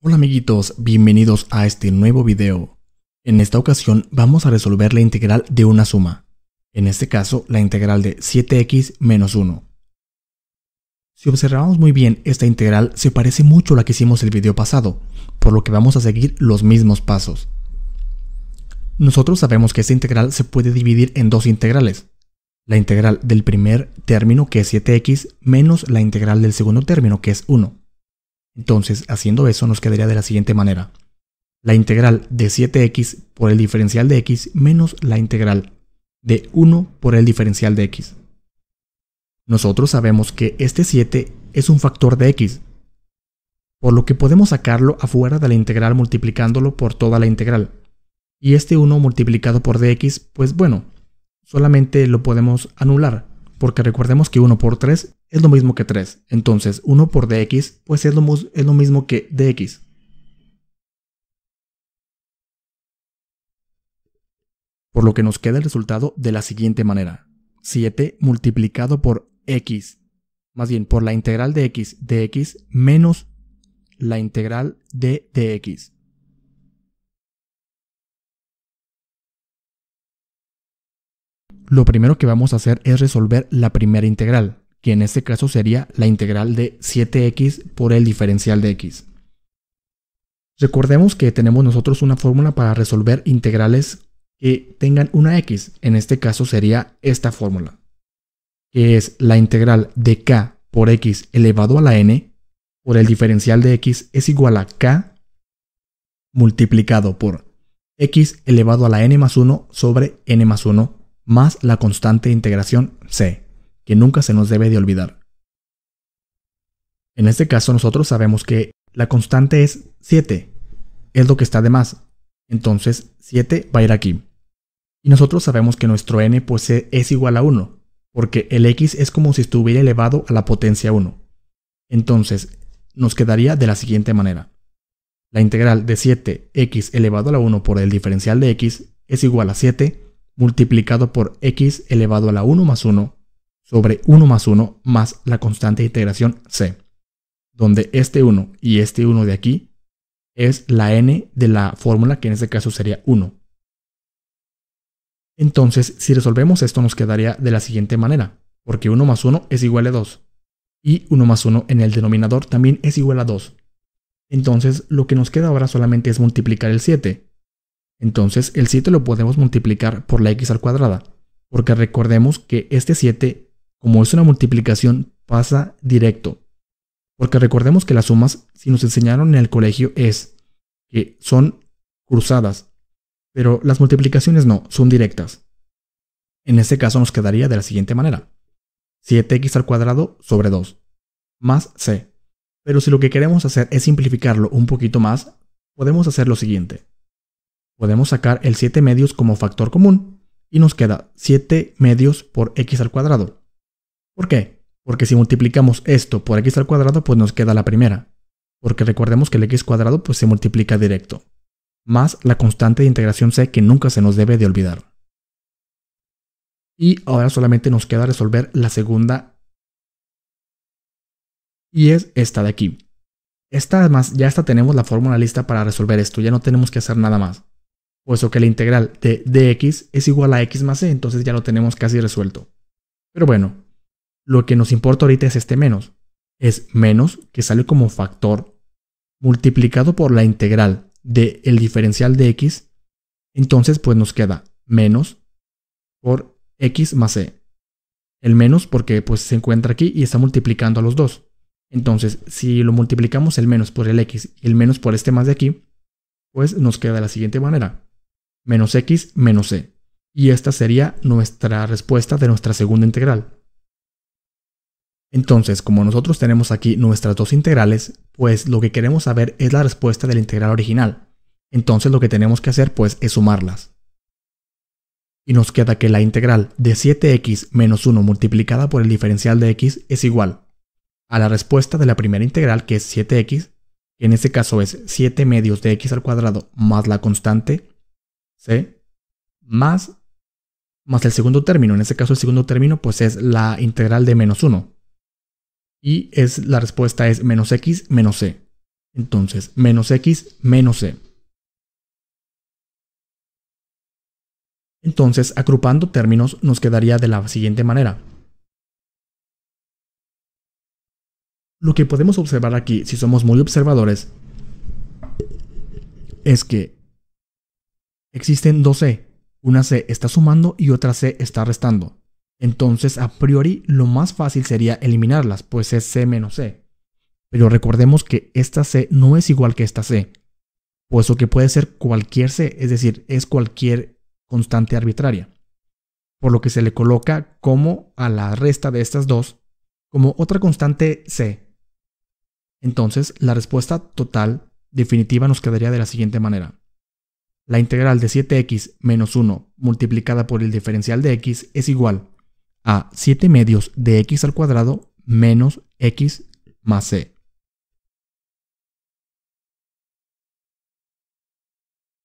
Hola amiguitos, bienvenidos a este nuevo video. En esta ocasión vamos a resolver la integral de una suma, en este caso la integral de 7x menos 1. Si observamos muy bien, esta integral se parece mucho a la que hicimos el video pasado, por lo que vamos a seguir los mismos pasos. Nosotros sabemos que esta integral se puede dividir en dos integrales, la integral del primer término que es 7x menos la integral del segundo término que es 1. Entonces, haciendo eso nos quedaría de la siguiente manera. La integral de 7x por el diferencial de x menos la integral de 1 por el diferencial de x. Nosotros sabemos que este 7 es un factor de x, por lo que podemos sacarlo afuera de la integral multiplicándolo por toda la integral. Y este 1 multiplicado por dx, pues bueno, solamente lo podemos anular, porque recordemos que 1 por 3 es lo mismo que 3. Entonces 1 por dx pues es lo, es lo mismo que dx. Por lo que nos queda el resultado de la siguiente manera. 7 multiplicado por x, más bien por la integral de x dx, menos la integral de dx. Lo primero que vamos a hacer es resolver la primera integral que en este caso sería la integral de 7x por el diferencial de x. Recordemos que tenemos nosotros una fórmula para resolver integrales que tengan una x, en este caso sería esta fórmula, que es la integral de k por x elevado a la n por el diferencial de x es igual a k multiplicado por x elevado a la n más 1 sobre n más 1 más la constante de integración c que nunca se nos debe de olvidar. En este caso nosotros sabemos que la constante es 7, es lo que está de más, entonces 7 va a ir aquí. Y nosotros sabemos que nuestro n pues e, es igual a 1, porque el x es como si estuviera elevado a la potencia 1. Entonces nos quedaría de la siguiente manera. La integral de 7x elevado a la 1 por el diferencial de x es igual a 7 multiplicado por x elevado a la 1 más 1 sobre 1 más 1 más la constante de integración c, donde este 1 y este 1 de aquí es la n de la fórmula que en este caso sería 1. Entonces, si resolvemos esto nos quedaría de la siguiente manera, porque 1 más 1 es igual a 2, y 1 más 1 en el denominador también es igual a 2. Entonces, lo que nos queda ahora solamente es multiplicar el 7. Entonces, el 7 lo podemos multiplicar por la x al cuadrada, porque recordemos que este 7 como es una multiplicación, pasa directo. Porque recordemos que las sumas, si nos enseñaron en el colegio, es que son cruzadas, pero las multiplicaciones no, son directas. En este caso nos quedaría de la siguiente manera. 7x al cuadrado sobre 2, más c. Pero si lo que queremos hacer es simplificarlo un poquito más, podemos hacer lo siguiente. Podemos sacar el 7 medios como factor común y nos queda 7 medios por x al cuadrado. ¿Por qué? Porque si multiplicamos esto por x al cuadrado, pues nos queda la primera. Porque recordemos que el x cuadrado pues se multiplica directo. Más la constante de integración c que nunca se nos debe de olvidar. Y ahora solamente nos queda resolver la segunda. Y es esta de aquí. Esta además, ya esta tenemos la fórmula lista para resolver esto, ya no tenemos que hacer nada más. Puesto que la integral de dx es igual a x más c, entonces ya lo tenemos casi resuelto. Pero bueno, lo que nos importa ahorita es este menos. Es menos que sale como factor multiplicado por la integral del diferencial de x. Entonces pues nos queda menos por x más e. El menos porque pues se encuentra aquí y está multiplicando a los dos. Entonces, si lo multiplicamos el menos por el x y el menos por este más de aquí, pues nos queda de la siguiente manera. Menos x menos e. Y esta sería nuestra respuesta de nuestra segunda integral. Entonces, como nosotros tenemos aquí nuestras dos integrales, pues lo que queremos saber es la respuesta de la integral original. Entonces lo que tenemos que hacer pues es sumarlas. Y nos queda que la integral de 7x menos 1 multiplicada por el diferencial de x es igual a la respuesta de la primera integral que es 7x, que en este caso es 7 medios de x al cuadrado más la constante c, más, más el segundo término, en este caso el segundo término pues es la integral de menos 1, y es, la respuesta es menos x menos c. Entonces, menos x menos c. Entonces, agrupando términos nos quedaría de la siguiente manera. Lo que podemos observar aquí, si somos muy observadores, es que existen dos C. Una C está sumando y otra C está restando. Entonces, a priori, lo más fácil sería eliminarlas, pues es C menos C. Pero recordemos que esta C no es igual que esta C, puesto que puede ser cualquier C, es decir, es cualquier constante arbitraria. Por lo que se le coloca como a la resta de estas dos, como otra constante C. Entonces, la respuesta total definitiva nos quedaría de la siguiente manera. La integral de 7x menos 1 multiplicada por el diferencial de x es igual a 7 medios de x al cuadrado menos x más c.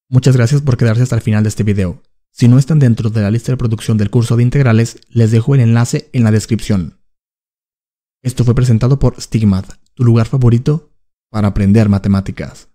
Muchas gracias por quedarse hasta el final de este video. Si no están dentro de la lista de producción del curso de integrales, les dejo el enlace en la descripción. Esto fue presentado por Stigmat, tu lugar favorito para aprender matemáticas.